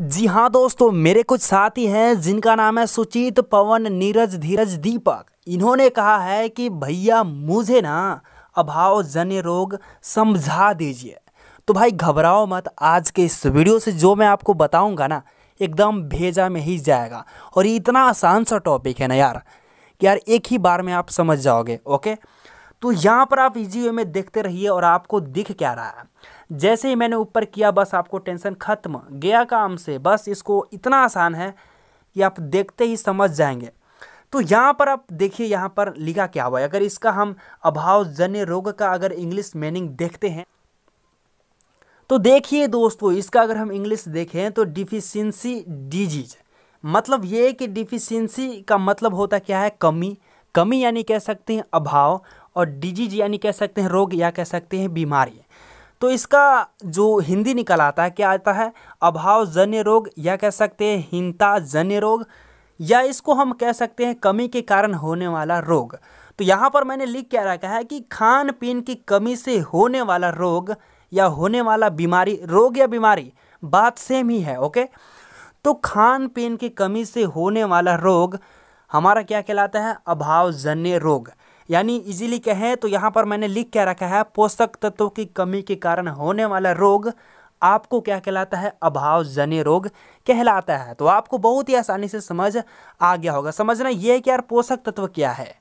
जी हाँ दोस्तों मेरे कुछ साथी हैं जिनका नाम है सुचित पवन नीरज धीरज दीपक इन्होंने कहा है कि भैया मुझे ना अभाव जन्य रोग समझा दीजिए तो भाई घबराओ मत आज के इस वीडियो से जो मैं आपको बताऊंगा ना एकदम भेजा में ही जाएगा और ये इतना आसान सा टॉपिक है ना यार कि यार एक ही बार में आप समझ जाओगे ओके तो यहाँ पर आप इजी e वे में देखते रहिए और आपको दिख क्या रहा है जैसे ही मैंने ऊपर किया बस आपको टेंशन खत्म गया काम से बस इसको इतना आसान है कि आप देखते ही समझ जाएंगे तो यहाँ पर आप देखिए यहाँ पर लिखा क्या हुआ है अगर इसका हम अभाव जन्य रोग का अगर इंग्लिश मीनिंग देखते हैं तो देखिए दोस्तों इसका अगर हम इंग्लिश देखें तो डिफिशियंसी डिजीज मतलब ये कि डिफिशियंसी का मतलब होता क्या है कमी कमी यानी कह सकते हैं अभाव और डिजीज यानी कह सकते हैं रोग या कह सकते हैं बीमारी तो इसका जो हिंदी निकल आता है क्या आता है अभाव जन्य रोग या कह सकते हैं हिंता जन्य रोग या इसको हम कह सकते हैं कमी के कारण होने वाला रोग तो यहाँ पर मैंने लिख क्या रखा है कि खान पीन की कमी से होने वाला रोग या होने वाला बीमारी रोग या बीमारी बात सेम ही है ओके तो खान पीन की कमी से होने वाला रोग हमारा क्या कहलाता है अभावजन्य रोग यानी इजीली कहें तो यहाँ पर मैंने लिख क्या रखा है पोषक तत्वों की कमी के कारण होने वाला रोग आपको क्या कहलाता है अभाव जन्य रोग कहलाता है तो आपको बहुत ही आसानी से समझ आ गया होगा समझना ये है कि यार पोषक तत्व क्या है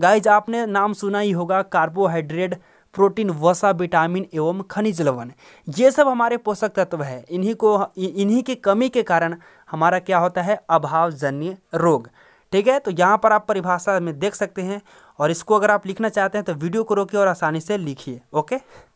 गाइज आपने नाम सुना ही होगा कार्बोहाइड्रेट प्रोटीन वसा विटामिन एवं खनिज लवण ये सब हमारे पोषक तत्व है इन्हीं को इन्हीं की कमी के कारण हमारा क्या होता है अभावजन्य रोग ठीक है तो यहाँ पर आप परिभाषा में देख सकते हैं और इसको अगर आप लिखना चाहते हैं तो वीडियो को रोकिए और आसानी से लिखिए ओके